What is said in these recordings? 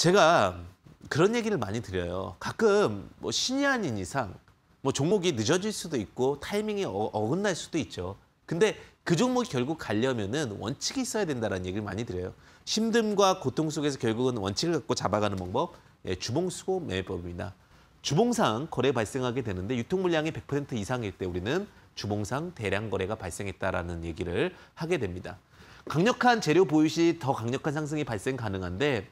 제가 그런 얘기를 많이 드려요. 가끔 뭐 신이 아닌 이상 뭐 종목이 늦어질 수도 있고 타이밍이 어, 어,긋날 수도 있죠. 근데 그 종목이 결국 가려면은 원칙이 있어야 된다는 얘기를 많이 드려요. 힘듦과 고통 속에서 결국은 원칙을 갖고 잡아가는 방법, 예, 주봉수고 매매법입니다. 주봉상 거래 발생하게 되는데 유통 물량이 100% 이상일 때 우리는 주봉상 대량 거래가 발생했다라는 얘기를 하게 됩니다. 강력한 재료 보유 시 더 강력한 상승이 발생 가능한데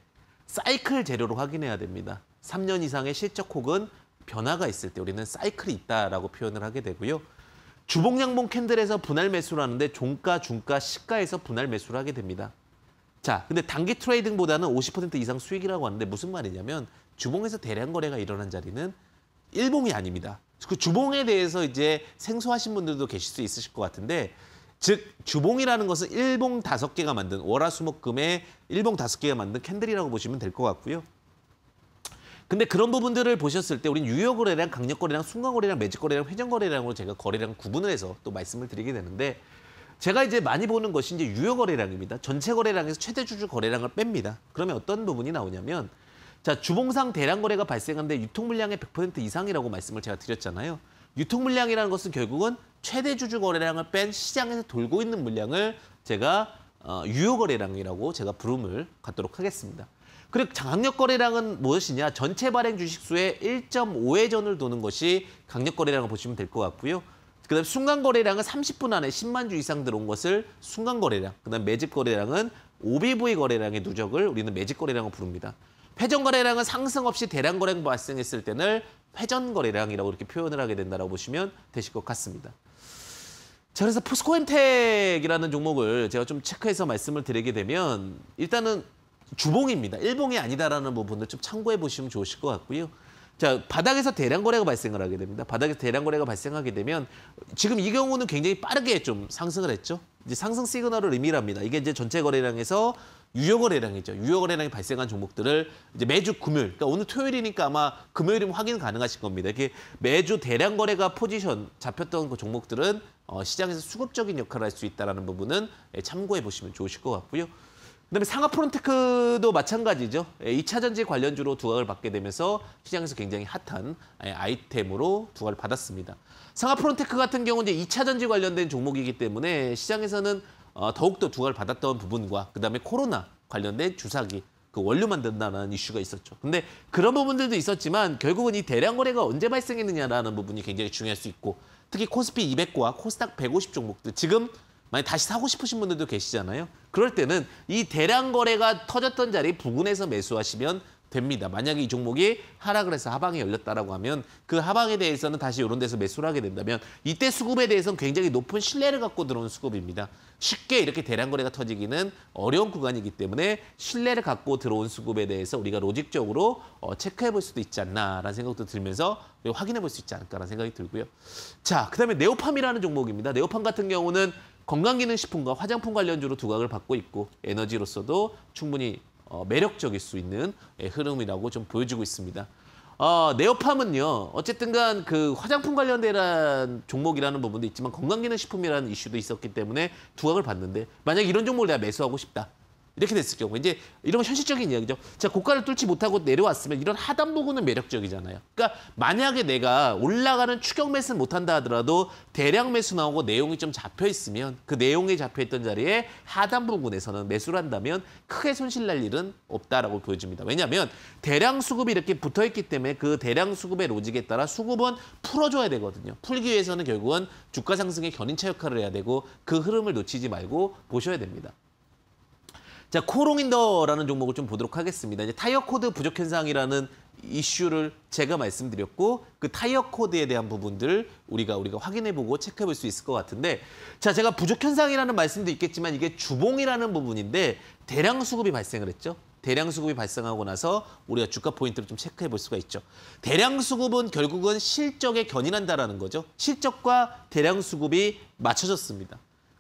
사이클 재료로 확인해야 됩니다. 3년 이상의 실적 혹은 변화가 있을 때 우리는 사이클이 있다라고 표현을 하게 되고요. 주봉양봉 캔들에서 분할 매수를 하는데 종가, 중가, 시가에서 분할 매수를 하게 됩니다. 자, 근데 단기 트레이딩보다는 50% 이상 수익이라고 하는데 무슨 말이냐면 주봉에서 대량 거래가 일어난 자리는 일봉이 아닙니다. 그 주봉에 대해서 이제 생소하신 분들도 계실 수 있으실 것 같은데 즉 주봉이라는 것은 일봉 다섯 개가 만든 월화수목금의 일봉 다섯 개가 만든 캔들이라고 보시면 될 것 같고요. 근데 그런 부분들을 보셨을 때 우린 유효거래량, 강력거래량, 순간거래량, 매직거래량, 회전거래량으로 제가 거래량 구분을 해서 또 말씀을 드리게 되는데 제가 이제 많이 보는 것이 이제 유효거래량입니다. 전체 거래량에서 최대 주주 거래량을 뺍니다. 그러면 어떤 부분이 나오냐면 자 주봉상 대량 거래가 발생하는데 유통 물량의 100% 이상이라고 말씀을 제가 드렸잖아요. 유통 물량이라는 것은 결국은 최대 주주 거래량을 뺀 시장에서 돌고 있는 물량을 제가 어, 유효 거래량이라고 제가 부름을 갖도록 하겠습니다. 그리고 강력 거래량은 무엇이냐? 전체 발행 주식 수의 1.5회전을 도는 것이 강력 거래량을 보시면 될 것 같고요. 그다음 순간 거래량은 30분 안에 10만 주 이상 들어온 것을 순간 거래량. 그다음 매집 거래량은 OBV 거래량의 누적을 우리는 매집 거래량을 부릅니다. 회전 거래량은 상승 없이 대량 거래량 발생했을 때는 회전 거래량이라고 이렇게 표현을 하게 된다고 보시면 되실 것 같습니다. 자, 그래서 포스코엠텍이라는 종목을 제가 좀 체크해서 말씀을 드리게 되면 일단은 주봉입니다. 일봉이 아니다라는 부분을 좀 참고해 보시면 좋으실 것 같고요. 자 바닥에서 대량 거래가 발생을 하게 됩니다. 바닥에서 대량 거래가 발생하게 되면 지금 이 경우는 굉장히 빠르게 좀 상승을 했죠. 이제 상승 시그널을 의미합니다. 이게 이제 전체 거래량에서 유효 거래량이죠. 유효 거래량이 발생한 종목들을 이제 매주 금요일, 그러니까 오늘 토요일이니까 아마 금요일이면 확인 가능하실 겁니다. 이게 매주 대량 거래가 포지션 잡혔던 그 종목들은 어, 시장에서 수급적인 역할을 할 수 있다는 부분은 예, 참고해 보시면 좋으실 것 같고요. 그다음에 상하 프론테크도 마찬가지죠. 2차 예, 전지 관련주로 두각을 받게 되면서 시장에서 굉장히 핫한 예, 아이템으로 두각을 받았습니다. 상하 프론테크 같은 경우는 이제 2차 전지 관련된 종목이기 때문에 시장에서는 어, 더욱더 두각을 받았던 부분과 그다음에 코로나 관련된 주사기 그 원료 만든다는 이슈가 있었죠. 근데 그런 부분들도 있었지만 결국은 이 대량 거래가 언제 발생했느냐라는 부분이 굉장히 중요할 수 있고 특히 코스피 200과 코스닥 150 종목들 지금 만약 다시 사고 싶으신 분들도 계시잖아요. 그럴 때는 이 대량 거래가 터졌던 자리 부근에서 매수하시면 됩니다. 만약에 이 종목이 하락을 해서 하방이 열렸다라고 하면 그 하방에 대해서는 다시 이런 데서 매수를 하게 된다면 이때 수급에 대해서는 굉장히 높은 신뢰를 갖고 들어온 수급입니다. 쉽게 이렇게 대량 거래가 터지기는 어려운 구간이기 때문에 신뢰를 갖고 들어온 수급에 대해서 우리가 로직적으로 어, 체크해 볼 수도 있지 않나라는 생각도 들면서 확인해 볼 수 있지 않을까라는 생각이 들고요. 자, 그다음에 네오팜이라는 종목입니다. 네오팜 같은 경우는 건강기능식품과 화장품 관련주로 두각을 받고 있고 에너지로서도 충분히 어, 매력적일 수 있는 예, 흐름이라고 좀보여주고 있습니다. 어, 네오팜은요. 어쨌든간 그 화장품 관련된 종목이라는 부분도 있지만 건강기능식품이라는 이슈도 있었기 때문에 두각을 봤는데 만약 이런 종목을 내가 매수하고 싶다. 이렇게 됐을 경우 이제 이런 현실적인 이야기죠. 자 고가를 뚫지 못하고 내려왔으면 이런 하단 부분은 매력적이잖아요. 그러니까 만약에 내가 올라가는 추격 매수는 못한다 하더라도 대량 매수 나오고 내용이 좀 잡혀 있으면 그내용에 잡혀 있던 자리에 하단 부분에서는 매수를 한다면 크게 손실 날 일은 없다라고 보여집니다. 왜냐하면 대량 수급이 이렇게 붙어 있기 때문에 그 대량 수급의 로직에 따라 수급은 풀어줘야 되거든요. 풀기 위해서는 결국은 주가 상승의 견인차 역할을 해야 되고 그 흐름을 놓치지 말고 보셔야 됩니다. 자, 코롱인더라는 종목을 좀 보도록 하겠습니다. 이제 타이어 코드 부족 현상이라는 이슈를 제가 말씀드렸고 그 타이어 코드에 대한 부분들 우리가 우리가 확인해보고 체크해볼 수 있을 것 같은데 자 제가 부족 현상이라는 말씀도 있겠지만 이게 주봉이라는 부분인데 대량 수급이 발생을 했죠. 대량 수급이 발생하고 나서 우리가 주가 포인트를 좀 체크해 볼 수가 있죠. 대량 수급은 결국은 실적에 견인한다라는 거죠. 실적과 대량 수급이 맞춰졌습니다.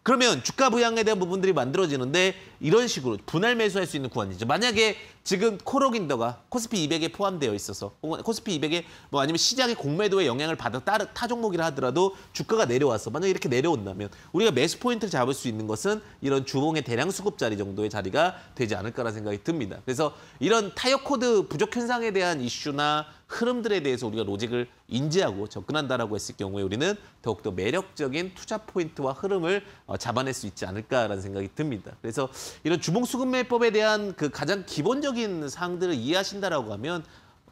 그러면 주가 부양에 대한 부분들이 만들어지는데 이런 식으로 분할 매수할 수 있는 구간이죠. 만약에 지금 코로긴더가 코스피 200에 포함되어 있어서 혹은 코스피 200에 뭐 아니면 시장의 공매도에 영향을 받아 다른 타 종목이라 하더라도 주가가 내려와서 만약 이렇게 내려온다면 우리가 매수 포인트를 잡을 수 있는 것은 이런 주봉의 대량 수급 자리 정도의 자리가 되지 않을까라는 생각이 듭니다. 그래서 이런 타이어 코드 부족 현상에 대한 이슈나 흐름들에 대해서 우리가 로직을 인지하고 접근한다라고 했을 경우에 우리는 더욱더 매력적인 투자 포인트와 흐름을 어, 잡아낼 수 있지 않을까라는 생각이 듭니다. 그래서 이런 주봉수급매법에 대한 그 가장 기본적인 사항들을 이해하신다라고 하면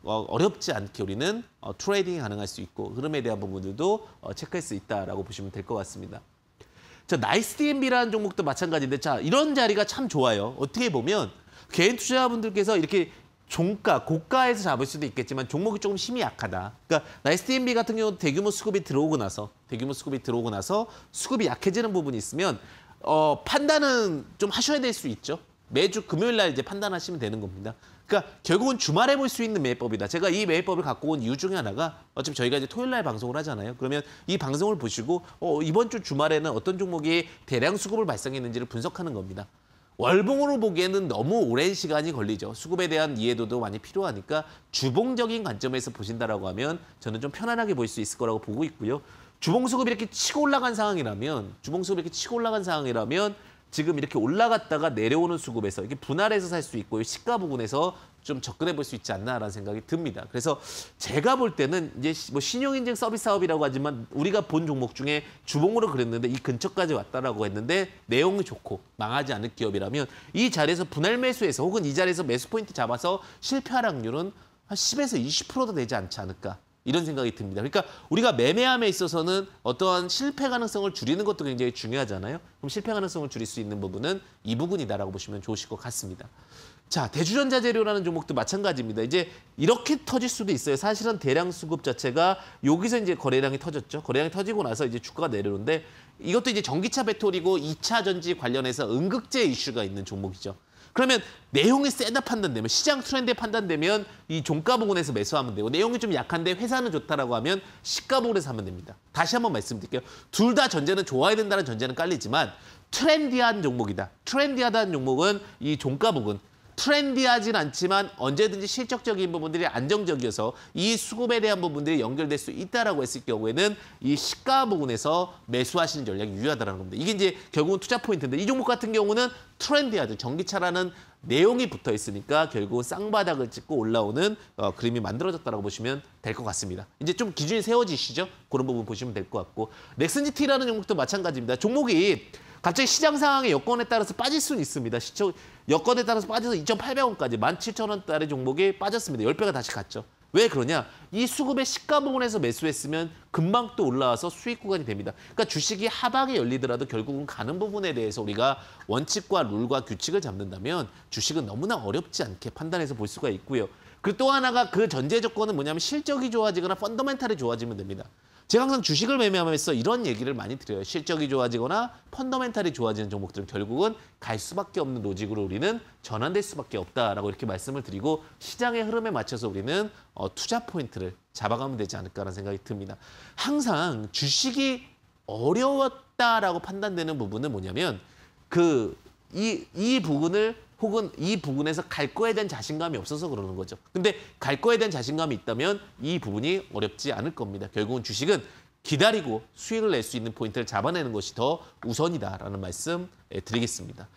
어, 어렵지 않게 우리는 어, 트레이딩이 가능할 수 있고 흐름에 대한 부분들도 체크할 수 있다라고 보시면 될 것 같습니다. 자, 나이스 DMB라는 종목도 마찬가지인데 자, 이런 자리가 참 좋아요. 어떻게 보면 개인 투자분들께서 이렇게 종가, 고가에서 잡을 수도 있겠지만 종목이 조금 힘이 약하다. 그러니까 나 STMB 같은 경우 대규모 수급이 들어오고 나서 대규모 수급이 들어오고 나서 수급이 약해지는 부분이 있으면 어, 판단은 좀 하셔야 될 수 있죠. 매주 금요일 날 이제 판단하시면 되는 겁니다. 그러니까 결국은 주말에 볼 수 있는 매입법이다. 제가 이 매입법을 갖고 온 이유 중에 하나가 어차피 저희가 이제 토요일 날 방송을 하잖아요. 그러면 이 방송을 보시고 어, 이번 주 주말에는 어떤 종목이 대량 수급을 발생했는지를 분석하는 겁니다. 월봉으로 보기에는 너무 오랜 시간이 걸리죠. 수급에 대한 이해도도 많이 필요하니까 주봉적인 관점에서 보신다라고 하면 저는 좀 편안하게 보일 수 있을 거라고 보고 있고요. 주봉 수급이 이렇게 치고 올라간 상황이라면 주봉 수급이 이렇게 치고 올라간 상황이라면 지금 이렇게 올라갔다가 내려오는 수급에서 이렇게 분할해서 살 수 있고 시가 부근에서 좀 접근해 볼 수 있지 않나라는 생각이 듭니다. 그래서 제가 볼 때는 이제 뭐 신용인증 서비스 사업이라고 하지만 우리가 본 종목 중에 주봉으로 그랬는데 이 근처까지 왔다라고 했는데 내용이 좋고 망하지 않을 기업이라면 이 자리에서 분할 매수해서 혹은 이 자리에서 매수 포인트 잡아서 실패할 확률은 한 10에서 20%도 되지 않지 않을까 이런 생각이 듭니다. 그러니까 우리가 매매함에 있어서는 어떠한 실패 가능성을 줄이는 것도 굉장히 중요하잖아요. 그럼 실패 가능성을 줄일 수 있는 부분은 이 부분이다라고 보시면 좋으실 것 같습니다. 자, 대주전자 재료라는 종목도 마찬가지입니다. 이제 이렇게 터질 수도 있어요. 사실은 대량 수급 자체가 여기서 이제 거래량이 터졌죠. 거래량이 터지고 나서 이제 주가가 내려오는데 이것도 이제 전기차 배터리고 이차 전지 관련해서 응급제 이슈가 있는 종목이죠. 그러면 내용이 셋업 판단되면 시장 트렌드 에 판단되면 이 종가 부근에서 매수하면 되고 내용이 좀 약한데 회사는 좋다라고 하면 시가 부근에서 하면 됩니다. 다시 한번 말씀드릴게요. 둘 다 전제는 좋아야 된다는 전제는 깔리지만 트렌디한 종목이다. 트렌디하다는 종목은 이 종가 부근 트렌디하진 않지만 언제든지 실적적인 부분들이 안정적이어서 이 수급에 대한 부분들이 연결될 수 있다라고 했을 경우에는 이 시가 부분에서 매수하시는 전략이 유효하다는 겁니다. 이게 이제 결국은 투자 포인트인데 이 종목 같은 경우는 트렌디하죠. 전기차라는 내용이 붙어 있으니까 결국 쌍바닥을 찍고 올라오는 어, 그림이 만들어졌다고 보시면 될 것 같습니다. 이제 좀 기준이 세워지시죠? 그런 부분 보시면 될 것 같고 넥슨지티라는 종목도 마찬가지입니다. 종목이 갑자기 시장 상황의 여건에 따라서 빠질 수는 있습니다. 시청, 여건에 따라서 빠져서 2,800원까지 17,000원짜리 종목이 빠졌습니다. 10배가 다시 갔죠. 왜 그러냐? 이 수급의 시가 부분에서 매수했으면 금방 또 올라와서 수익 구간이 됩니다. 그러니까 주식이 하방에 열리더라도 결국은 가는 부분에 대해서 우리가 원칙과 룰과 규칙을 잡는다면 주식은 너무나 어렵지 않게 판단해서 볼 수가 있고요. 그 또 하나가 그 전제 조건은 뭐냐면 실적이 좋아지거나 펀더멘탈이 좋아지면 됩니다. 제가 항상 주식을 매매하면서 이런 얘기를 많이 드려요. 실적이 좋아지거나 펀더멘탈이 좋아지는 종목들은 결국은 갈 수밖에 없는 로직으로 우리는 전환될 수밖에 없다라고 이렇게 말씀을 드리고 시장의 흐름에 맞춰서 우리는 어, 투자 포인트를 잡아가면 되지 않을까라는 생각이 듭니다. 항상 주식이 어려웠다라고 판단되는 부분은 뭐냐면 그 이 이 부분을 혹은 이 부분에서 갈 거에 대한 자신감이 없어서 그러는 거죠. 근데 갈 거에 대한 자신감이 있다면 이 부분이 어렵지 않을 겁니다. 결국은 주식은 기다리고 수익을 낼 수 있는 포인트를 잡아내는 것이 더 우선이다라는 말씀 드리겠습니다.